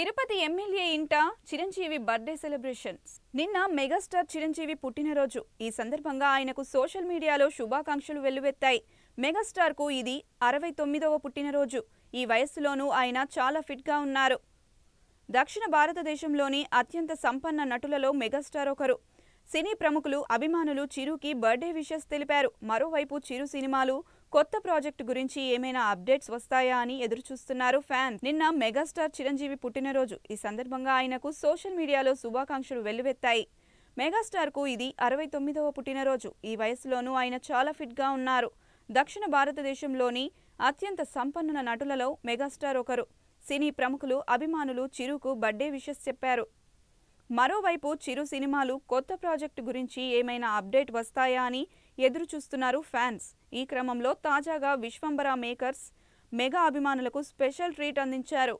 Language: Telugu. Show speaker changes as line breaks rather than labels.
తిరుపతి ఎమ్మెల్యే ఇంట చిరంజీవి బర్త్డే సెలబ్రేషన్స్ నిన్న మెగాస్టార్ చిరంజీవి పుట్టినరోజు ఈ సందర్భంగా ఆయనకు సోషల్ మీడియాలో శుభాకాంక్షలు వెల్లువెత్తాయి మెగాస్టార్కు ఇది అరవై తొమ్మిదవ పుట్టినరోజు ఈ వయస్సులోనూ ఆయన చాలా ఫిట్గా ఉన్నారు దక్షిణ భారతదేశంలోని అత్యంత సంపన్న నటులలో మెగాస్టార్ ఒకరు సినీ ప్రముఖులు అభిమానులు చిరుకి బర్త్డే విషెస్ తెలిపారు మరోవైపు చిరు సినిమాలు కొత్త ప్రాజెక్టు గురించి ఏమైనా అప్డేట్స్ వస్తాయా అని ఎదురుచూస్తున్నారు ఫ్యాన్స్ నిన్న మెగాస్టార్ చిరంజీవి పుట్టినరోజు ఈ సందర్భంగా ఆయనకు సోషల్ మీడియాలో శుభాకాంక్షలు వెల్లువెత్తాయి కు ఇది అరవై తొమ్మిదవ పుట్టినరోజు ఈ వయసులోనూ ఆయన చాలా ఫిట్ గా ఉన్నారు దక్షిణ భారతదేశంలోని అత్యంత సంపన్నుల నటులలో మెగాస్టార్ ఒకరు సినీ ప్రముఖులు అభిమానులు చిరుకు బర్త్డే విషస్ చెప్పారు మరోవైపు చిరు సినిమాలు కొత్త ప్రాజెక్టు గురించి ఏమైనా అప్డేట్ వస్తాయా అని ఎదురు చూస్తున్నారు ఫ్యాన్స్ ఈ క్రమంలో తాజాగా విశ్వంబరా మేకర్స్ మెగా అభిమానులకు స్పెషల్ ట్రీట్ అందించారు